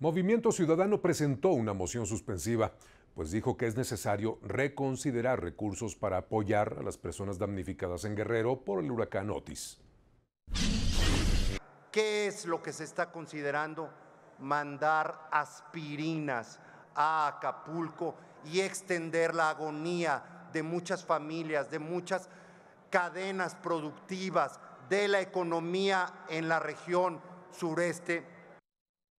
Movimiento Ciudadano presentó una moción suspensiva, pues dijo que es necesario reconsiderar recursos para apoyar a las personas damnificadas en Guerrero por el huracán Otis. ¿Qué es lo que se está considerando mandar aspirinas a Acapulco y extender la agonía de muchas familias, de muchas cadenas productivas, de la economía en la región sureste